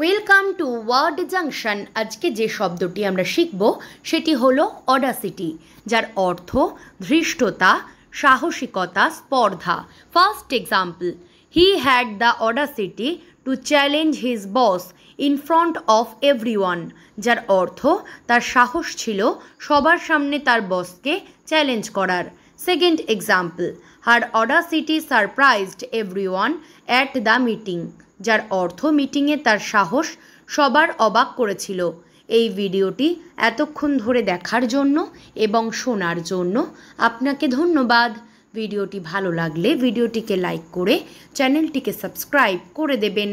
welcome to word junction আজকে যে শব্দটি আমরা শিখব সেটি হলো অডাসিটি যার অর্থ ধৃষ্টতা সাহসিকতা স্পর্ধা first example he had the audacity to challenge his boss in front of everyone যার অর্থ তার সাহস ছিল সবার সামনে তার বসকে চ্যালেঞ্জ করার second example her audacity surprised everyone at the meeting যার অর্থ মিটিংয়ে তার সাহস সবার অবাক করেছিল এই ভিডিওটি এতক্ষণ ধরে দেখার জন্য এবং শোনার জন্য আপনাকে ধন্যবাদ ভিডিওটি ভালো লাগলে ভিডিওটিকে লাইক করে চ্যানেলটিকে সাবস্ক্রাইব করে দেবেন